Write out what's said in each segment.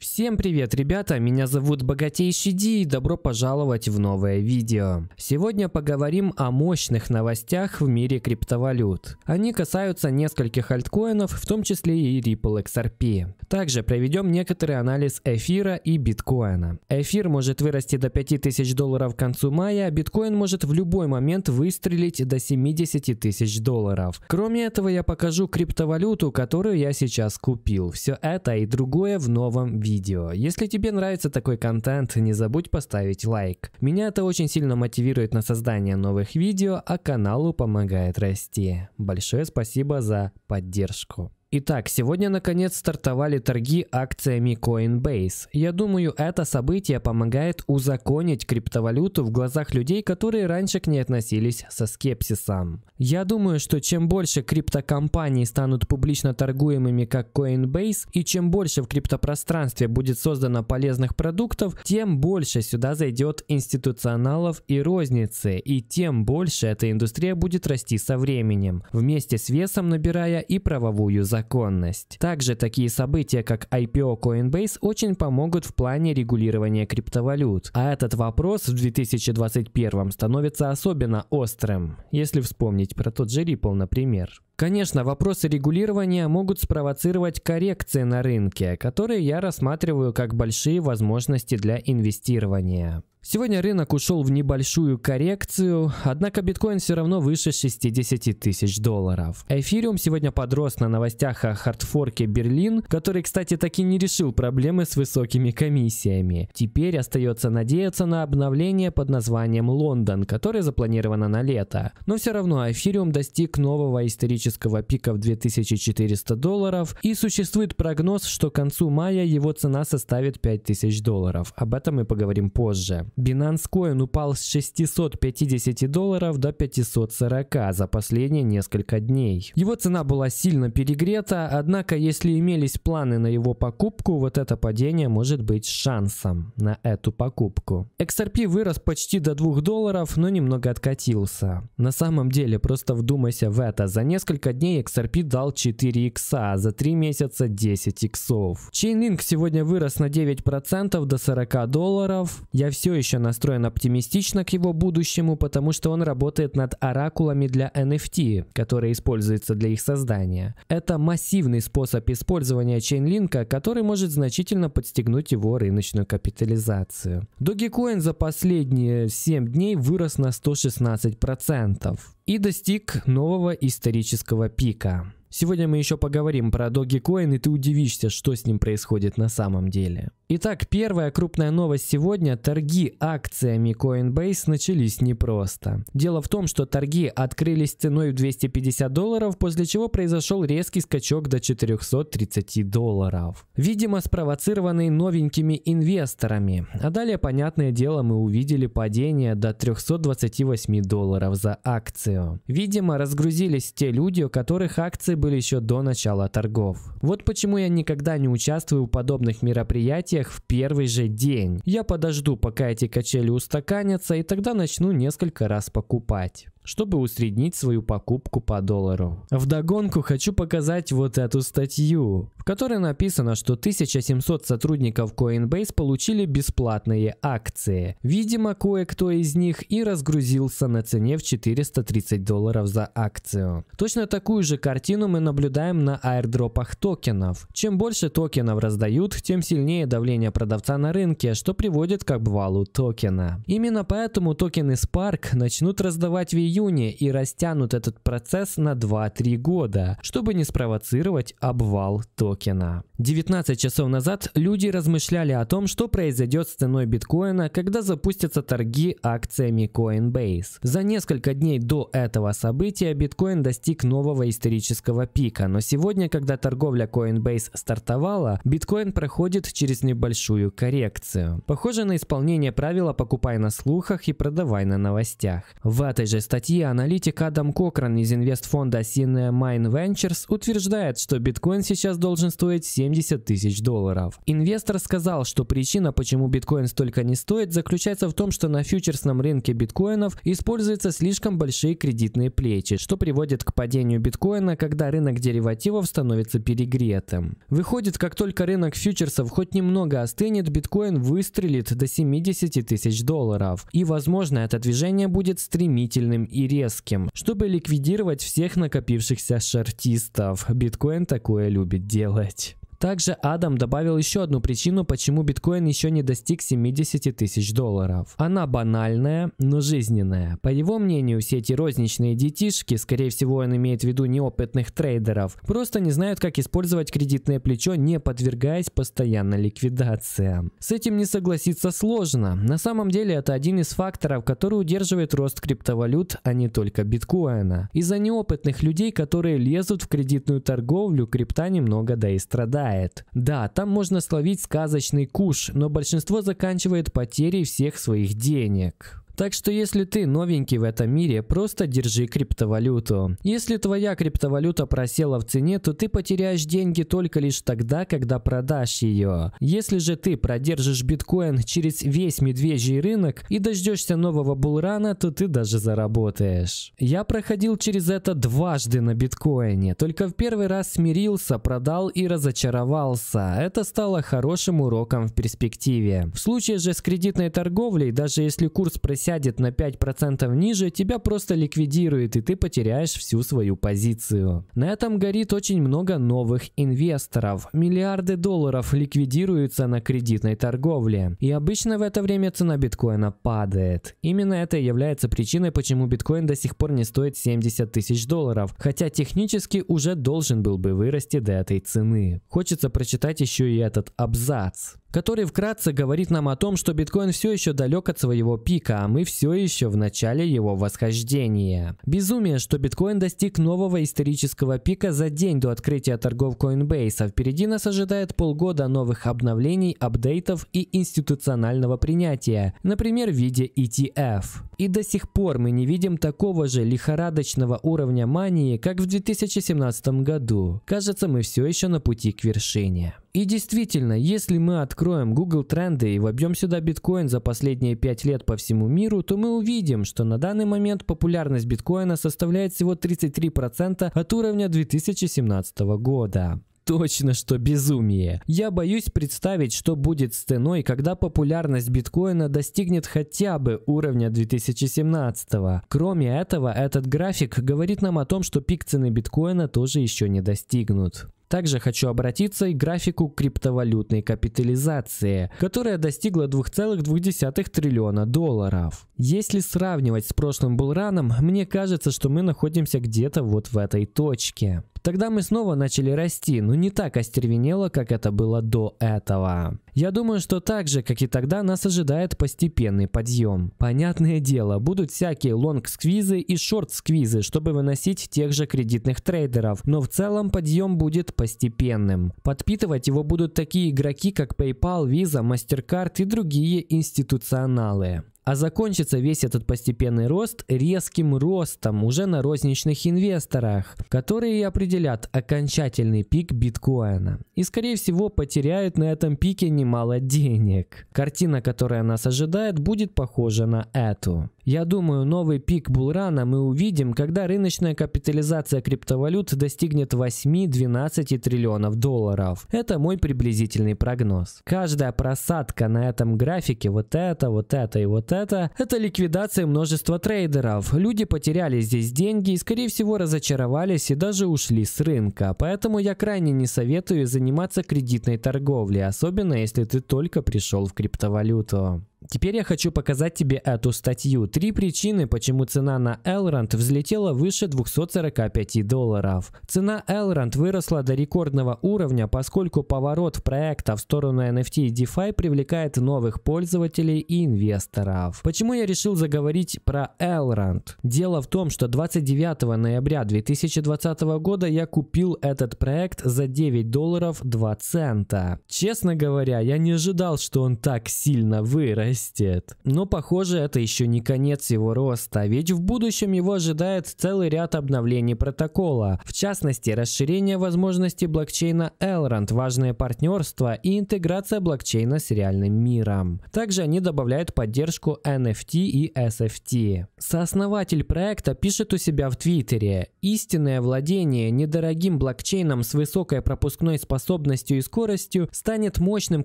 Всем привет, ребята! Меня зовут Богатейший Ди и добро пожаловать в новое видео. Сегодня поговорим о мощных новостях в мире криптовалют. Они касаются нескольких альткоинов, в том числе и Ripple XRP. Также проведем некоторый анализ эфира и биткоина. Эфир может вырасти до 5000 долларов к концу мая, а биткоин может в любой момент выстрелить до 70 тысяч долларов. Кроме этого я покажу криптовалюту, которую я сейчас купил. Все это и другое в новом видео видео. Если тебе нравится такой контент, не забудь поставить лайк. Меня это очень сильно мотивирует на создание новых видео, а каналу помогает расти. Большое спасибо за поддержку. Итак, сегодня наконец стартовали торги акциями Coinbase. Я думаю, это событие помогает узаконить криптовалюту в глазах людей, которые раньше к ней относились со скепсисом. Я думаю, что чем больше криптокомпаний станут публично торгуемыми как Coinbase, и чем больше в криптопространстве будет создано полезных продуктов, тем больше сюда зайдет институционалов и розницы, и тем больше эта индустрия будет расти со временем, вместе с весом набирая и правовую защиту законность. Также такие события, как IPO Coinbase, очень помогут в плане регулирования криптовалют. А этот вопрос в 2021 становится особенно острым, если вспомнить про тот же Ripple, например. Конечно, вопросы регулирования могут спровоцировать коррекции на рынке, которые я рассматриваю как большие возможности для инвестирования. Сегодня рынок ушел в небольшую коррекцию, однако биткоин все равно выше 60 тысяч долларов. Эфириум сегодня подрос на новостях о хардфорке Берлин, который, кстати, так и не решил проблемы с высокими комиссиями. Теперь остается надеяться на обновление под названием Лондон, которое запланировано на лето. Но все равно эфириум достиг нового исторического критического пика в 2400 долларов, и существует прогноз, что к концу мая его цена составит 5000 долларов. Об этом мы поговорим позже. Binance Coin упал с 650 долларов до 540 за последние несколько дней. Его цена была сильно перегрета, однако если имелись планы на его покупку, вот это падение может быть шансом на эту покупку. XRP вырос почти до 2 долларов, но немного откатился. На самом деле, просто вдумайся в это. За несколько несколько дней XRP дал 4 икса, а за 3 месяца 10 иксов. Chainlink сегодня вырос на 9% до 40 долларов. Я все еще настроен оптимистично к его будущему, потому что он работает над оракулами для NFT, которые используются для их создания. Это массивный способ использования Chainlink, который может значительно подстегнуть его рыночную капитализацию. Dogecoin за последние 7 дней вырос на 116% и достиг нового исторического пика. Сегодня мы еще поговорим про Dogecoin, и ты удивишься, что с ним происходит на самом деле. Итак, первая крупная новость сегодня – торги акциями Coinbase начались непросто. Дело в том, что торги открылись ценой в 250 долларов, после чего произошел резкий скачок до 430 долларов. Видимо, спровоцированный новенькими инвесторами. А далее, понятное дело, мы увидели падение до 328 долларов за акцию. Видимо, разгрузились те люди, у которых акции были еще до начала торгов. Вот почему я никогда не участвую в подобных мероприятиях в первый же день. Я подожду, пока эти качели устаканятся, и тогда начну несколько раз покупать чтобы усреднить свою покупку по доллару. Вдогонку хочу показать вот эту статью, в которой написано, что 1700 сотрудников Coinbase получили бесплатные акции. Видимо, кое-кто из них и разгрузился на цене в 430 долларов за акцию. Точно такую же картину мы наблюдаем на аирдропах токенов. Чем больше токенов раздают, тем сильнее давление продавца на рынке, что приводит к обвалу токена. Именно поэтому токены Spark начнут раздавать в июле июне и растянут этот процесс на 2-3 года, чтобы не спровоцировать обвал токена. 19 часов назад люди размышляли о том, что произойдет с ценой биткоина, когда запустятся торги акциями Coinbase. За несколько дней до этого события биткоин достиг нового исторического пика, но сегодня, когда торговля Coinbase стартовала, биткоин проходит через небольшую коррекцию. Похоже на исполнение правила «покупай на слухах и продавай на новостях». В этой же статье статье аналитик Адам Кокран из инвестфонда Sine Mine Ventures утверждает, что биткоин сейчас должен стоить 70 тысяч долларов. Инвестор сказал, что причина, почему биткоин столько не стоит, заключается в том, что на фьючерсном рынке биткоинов используются слишком большие кредитные плечи, что приводит к падению биткоина, когда рынок деривативов становится перегретым. Выходит, как только рынок фьючерсов хоть немного остынет, биткоин выстрелит до 70 тысяч долларов. И, возможно, это движение будет стремительным и резким, чтобы ликвидировать всех накопившихся шортистов. Биткоин такое любит делать. Также Адам добавил еще одну причину, почему биткоин еще не достиг 70 тысяч долларов. Она банальная, но жизненная. По его мнению, все эти розничные детишки, скорее всего он имеет в виду неопытных трейдеров, просто не знают, как использовать кредитное плечо, не подвергаясь постоянно ликвидациям. С этим не согласиться сложно. На самом деле это один из факторов, который удерживает рост криптовалют, а не только биткоина. Из-за неопытных людей, которые лезут в кредитную торговлю, крипта немного да и страдает хватает. Да, там можно словить сказочный куш, но большинство заканчивает потерей всех своих денег. Так что если ты новенький в этом мире, просто держи криптовалюту. Если твоя криптовалюта просела в цене, то ты потеряешь деньги только лишь тогда, когда продашь ее. Если же ты продержишь биткоин через весь медвежий рынок и дождешься нового булрана, то ты даже заработаешь. Я проходил через это дважды на биткоине, только в первый раз смирился, продал и разочаровался. Это стало хорошим уроком в перспективе. В случае же с кредитной торговлей, даже если курс просел сядет на 5% ниже, тебя просто ликвидирует и ты потеряешь всю свою позицию. На этом горит очень много новых инвесторов. Миллиарды долларов ликвидируются на кредитной торговле. И обычно в это время цена биткоина падает. Именно это и является причиной, почему биткоин до сих пор не стоит 70 тысяч долларов, хотя технически уже должен был бы вырасти до этой цены. Хочется прочитать еще и этот абзац который вкратце говорит нам о том, что биткоин все еще далек от своего пика, а мы все еще в начале его восхождения. Безумие, что биткоин достиг нового исторического пика за день до открытия торгов Coinbase, а впереди нас ожидает полгода новых обновлений, апдейтов и институционального принятия, например, в виде ETF и до сих пор мы не видим такого же лихорадочного уровня мании, как в 2017 году. Кажется, мы все еще на пути к вершине. И действительно, если мы откроем Google Тренды и вобьем сюда биткоин за последние 5 лет по всему миру, то мы увидим, что на данный момент популярность биткоина составляет всего 33% от уровня 2017 года точно, что безумие. Я боюсь представить, что будет с ценой, когда популярность биткоина достигнет хотя бы уровня 2017. Кроме этого, этот график говорит нам о том, что пик цены биткоина тоже еще не достигнут. Также хочу обратиться и к графику криптовалютной капитализации, которая достигла 2,2 триллиона долларов. Если сравнивать с прошлым булраном, мне кажется, что мы находимся где-то вот в этой точке. Тогда мы снова начали расти, но не так остервенело, как это было до этого. Я думаю, что так же, как и тогда, нас ожидает постепенный подъем. Понятное дело, будут всякие лонг-сквизы и шорт-сквизы, чтобы выносить тех же кредитных трейдеров, но в целом подъем будет постепенным. Подпитывать его будут такие игроки, как PayPal, Visa, MasterCard и другие институционалы. А закончится весь этот постепенный рост резким ростом уже на розничных инвесторах, которые определят окончательный пик биткоина. И скорее всего потеряют на этом пике немало денег. Картина, которая нас ожидает, будет похожа на эту. Я думаю, новый пик булрана мы увидим, когда рыночная капитализация криптовалют достигнет 8-12 триллионов долларов. Это мой приблизительный прогноз. Каждая просадка на этом графике, вот это, вот это и вот это, это ликвидация множества трейдеров. Люди потеряли здесь деньги и, скорее всего, разочаровались и даже ушли с рынка. Поэтому я крайне не советую заниматься кредитной торговлей, особенно если ты только пришел в криптовалюту. Теперь я хочу показать тебе эту статью. Три причины, почему цена на Elrond взлетела выше 245 долларов. Цена Elrond выросла до рекордного уровня, поскольку поворот проекта в сторону NFT и DeFi привлекает новых пользователей и инвесторов. Почему я решил заговорить про Elrond? Дело в том, что 29 ноября 2020 года я купил этот проект за 9 долларов 2 цента. Честно говоря, я не ожидал, что он так сильно вырос растет. Но похоже это еще не конец его роста, ведь в будущем его ожидает целый ряд обновлений протокола, в частности расширение возможностей блокчейна Elrond, важное партнерство и интеграция блокчейна с реальным миром. Также они добавляют поддержку NFT и SFT. Сооснователь проекта пишет у себя в Твиттере «Истинное владение недорогим блокчейном с высокой пропускной способностью и скоростью станет мощным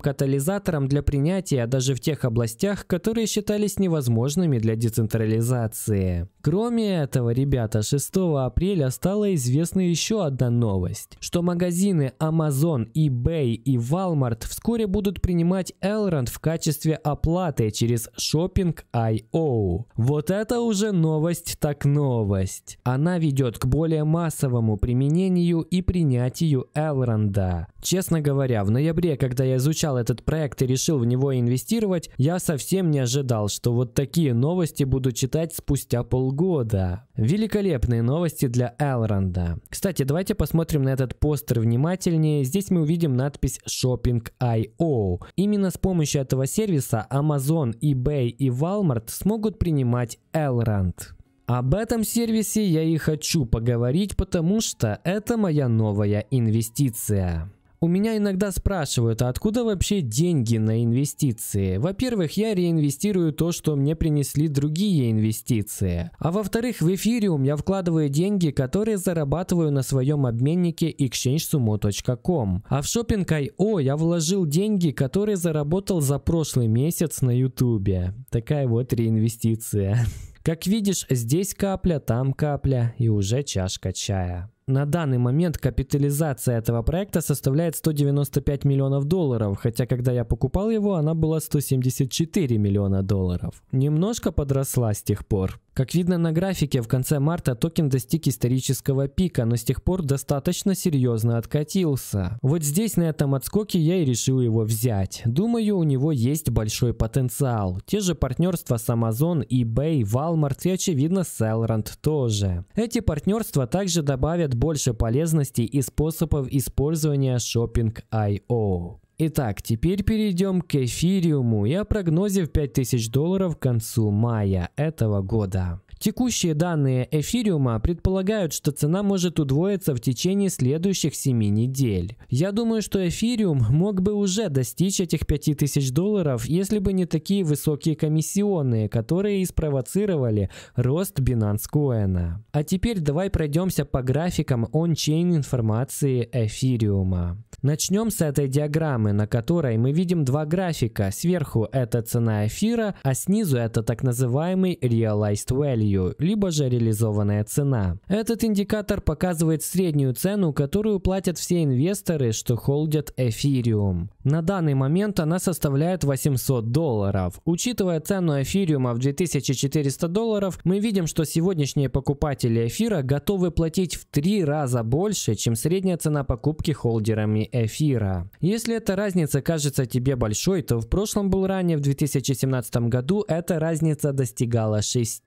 катализатором для принятия даже в тех областях, областях, которые считались невозможными для децентрализации. Кроме этого, ребята, 6 апреля стала известна еще одна новость, что магазины Amazon, eBay и Walmart вскоре будут принимать Elrond в качестве оплаты через Shopping.io. Вот это уже новость так новость. Она ведет к более массовому применению и принятию Элронда. Честно говоря, в ноябре, когда я изучал этот проект и решил в него инвестировать, я совсем не ожидал, что вот такие новости буду читать спустя полгода года. Великолепные новости для Элронда. Кстати, давайте посмотрим на этот постер внимательнее. Здесь мы увидим надпись Shopping.io. Именно с помощью этого сервиса Amazon, eBay и Walmart смогут принимать Элронд. Об этом сервисе я и хочу поговорить, потому что это моя новая инвестиция. У меня иногда спрашивают, а откуда вообще деньги на инвестиции? Во-первых, я реинвестирую то, что мне принесли другие инвестиции. А во-вторых, в эфириум я вкладываю деньги, которые зарабатываю на своем обменнике exchangesumo.com. А в шопинг я вложил деньги, которые заработал за прошлый месяц на ютубе. Такая вот реинвестиция. Как видишь, здесь капля, там капля и уже чашка чая. На данный момент капитализация этого проекта составляет 195 миллионов долларов, хотя когда я покупал его, она была 174 миллиона долларов. Немножко подросла с тех пор. Как видно на графике, в конце марта токен достиг исторического пика, но с тех пор достаточно серьезно откатился. Вот здесь на этом отскоке я и решил его взять. Думаю, у него есть большой потенциал. Те же партнерства с Amazon, eBay, Walmart и очевидно Cellrand тоже. Эти партнерства также добавят больше полезностей и способов использования Shopping.io. Итак, теперь перейдем к эфириуму и о прогнозе в 5000 долларов к концу мая этого года. Текущие данные эфириума предполагают, что цена может удвоиться в течение следующих 7 недель. Я думаю, что эфириум мог бы уже достичь этих 5000 долларов, если бы не такие высокие комиссионные, которые и спровоцировали рост Binance Coin. А теперь давай пройдемся по графикам он-чейн информации эфириума. Начнем с этой диаграммы, на которой мы видим два графика. Сверху это цена эфира, а снизу это так называемый Realized Value, либо же реализованная цена. Этот индикатор показывает среднюю цену, которую платят все инвесторы, что холдят эфириум. На данный момент она составляет 800 долларов. Учитывая цену эфириума в 2400 долларов, мы видим, что сегодняшние покупатели эфира готовы платить в три раза больше, чем средняя цена покупки холдерами эфира. Если эта разница кажется тебе большой, то в прошлом был ранее в 2017 году эта разница достигала 6.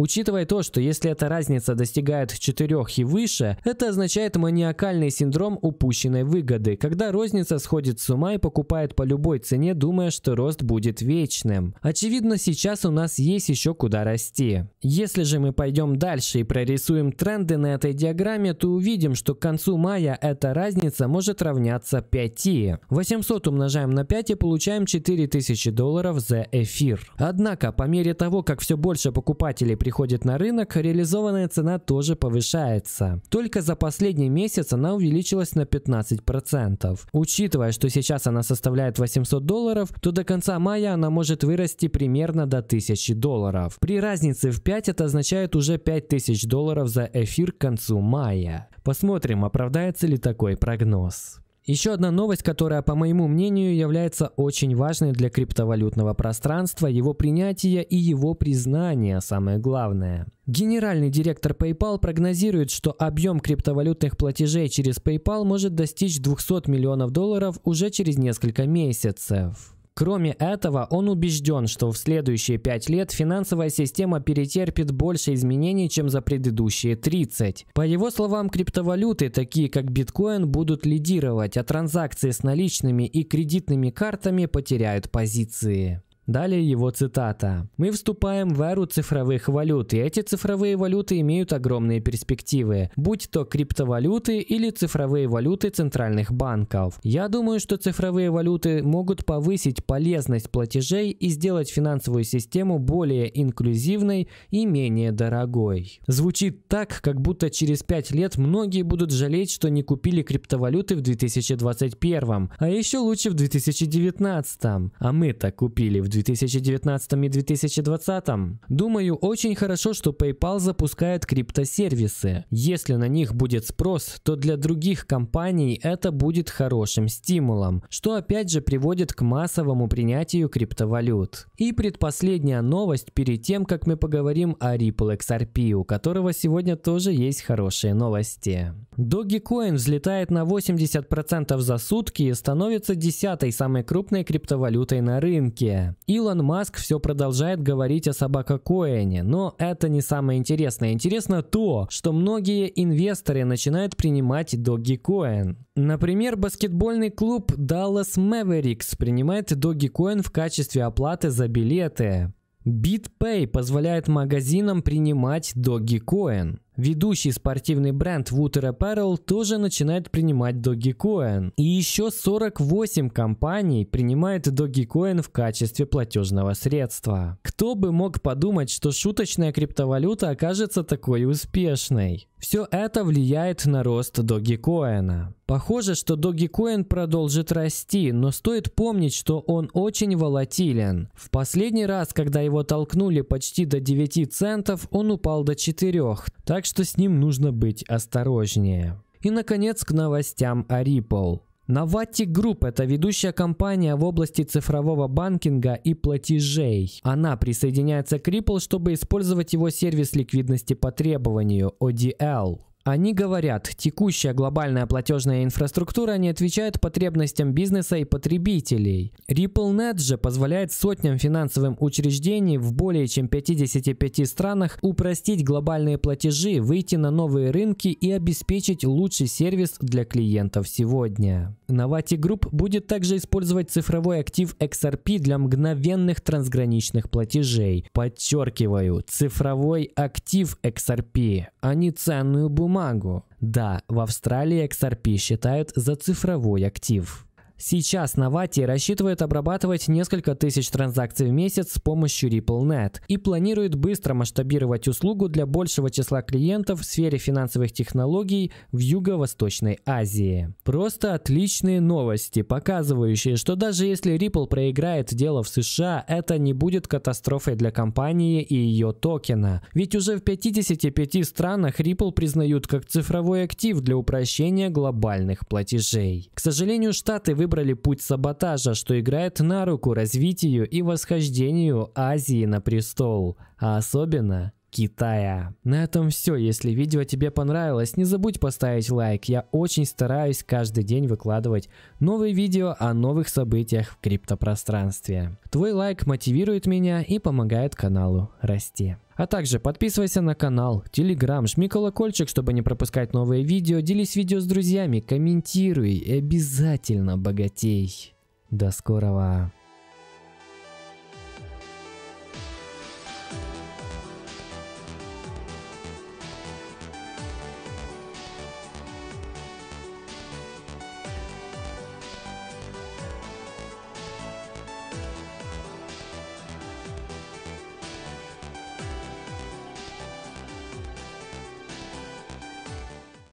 Учитывая то, что если эта разница достигает 4 и выше, это означает маниакальный синдром упущенной выгоды, когда розница сходит с ума и покупает по любой цене, думая, что рост будет вечным. Очевидно, сейчас у нас есть еще куда расти. Если же мы пойдем дальше и прорисуем тренды на этой диаграмме, то увидим, что к концу мая эта разница может равняться 5. 800 умножаем на 5 и получаем 4000 долларов за эфир. Однако, по мере того, как все больше покупателей приходит приходит на рынок, реализованная цена тоже повышается. Только за последний месяц она увеличилась на 15%. Учитывая, что сейчас она составляет 800 долларов, то до конца мая она может вырасти примерно до 1000 долларов. При разнице в 5 это означает уже 5000 долларов за эфир к концу мая. Посмотрим, оправдается ли такой прогноз. Еще одна новость, которая, по моему мнению, является очень важной для криптовалютного пространства, его принятие и его признание, самое главное. Генеральный директор PayPal прогнозирует, что объем криптовалютных платежей через PayPal может достичь 200 миллионов долларов уже через несколько месяцев. Кроме этого, он убежден, что в следующие пять лет финансовая система перетерпит больше изменений, чем за предыдущие 30. По его словам, криптовалюты, такие как биткоин, будут лидировать, а транзакции с наличными и кредитными картами потеряют позиции. Далее его цитата. «Мы вступаем в эру цифровых валют, и эти цифровые валюты имеют огромные перспективы, будь то криптовалюты или цифровые валюты центральных банков. Я думаю, что цифровые валюты могут повысить полезность платежей и сделать финансовую систему более инклюзивной и менее дорогой». Звучит так, как будто через 5 лет многие будут жалеть, что не купили криптовалюты в 2021, а еще лучше в 2019. А мы-то купили в 2019. 2019 и 2020. Думаю, очень хорошо, что PayPal запускает криптосервисы. Если на них будет спрос, то для других компаний это будет хорошим стимулом, что опять же приводит к массовому принятию криптовалют. И предпоследняя новость перед тем, как мы поговорим о Ripple XRP, у которого сегодня тоже есть хорошие новости. Dogecoin взлетает на 80% за сутки и становится десятой самой крупной криптовалютой на рынке. Илон Маск все продолжает говорить о собакокоине, но это не самое интересное. Интересно то, что многие инвесторы начинают принимать Dogecoin. Например, баскетбольный клуб Dallas Mavericks принимает Dogecoin в качестве оплаты за билеты. BitPay позволяет магазинам принимать Dogecoin. Ведущий спортивный бренд Wooter Apparel тоже начинает принимать Dogecoin. И еще 48 компаний принимают Dogecoin в качестве платежного средства. Кто бы мог подумать, что шуточная криптовалюта окажется такой успешной? Все это влияет на рост Dogecoin. Похоже, что Dogecoin продолжит расти, но стоит помнить, что он очень волатилен. В последний раз, когда его толкнули почти до 9 центов, он упал до 4. Так что что с ним нужно быть осторожнее. И, наконец, к новостям о Ripple. Novati Group – это ведущая компания в области цифрового банкинга и платежей. Она присоединяется к Ripple, чтобы использовать его сервис ликвидности по требованию – ODL. Они говорят, текущая глобальная платежная инфраструктура не отвечает потребностям бизнеса и потребителей. RippleNet же позволяет сотням финансовым учреждений в более чем 55 странах упростить глобальные платежи, выйти на новые рынки и обеспечить лучший сервис для клиентов сегодня. Novati Group будет также использовать цифровой актив XRP для мгновенных трансграничных платежей. Подчеркиваю, цифровой актив XRP, а не ценную бумагу бумагу. Да, в Австралии XRP считают за цифровой актив. Сейчас Новати рассчитывает обрабатывать несколько тысяч транзакций в месяц с помощью RippleNet и планирует быстро масштабировать услугу для большего числа клиентов в сфере финансовых технологий в Юго-Восточной Азии. Просто отличные новости, показывающие, что даже если Ripple проиграет дело в США, это не будет катастрофой для компании и ее токена. Ведь уже в 55 странах Ripple признают как цифровой актив для упрощения глобальных платежей. К сожалению, Штаты выбрали выбрали путь саботажа, что играет на руку развитию и восхождению Азии на престол, а особенно Китая. На этом все. Если видео тебе понравилось, не забудь поставить лайк. Я очень стараюсь каждый день выкладывать новые видео о новых событиях в криптопространстве. Твой лайк мотивирует меня и помогает каналу расти. А также подписывайся на канал, телеграм, жми колокольчик, чтобы не пропускать новые видео, делись видео с друзьями, комментируй и обязательно богатей. До скорого!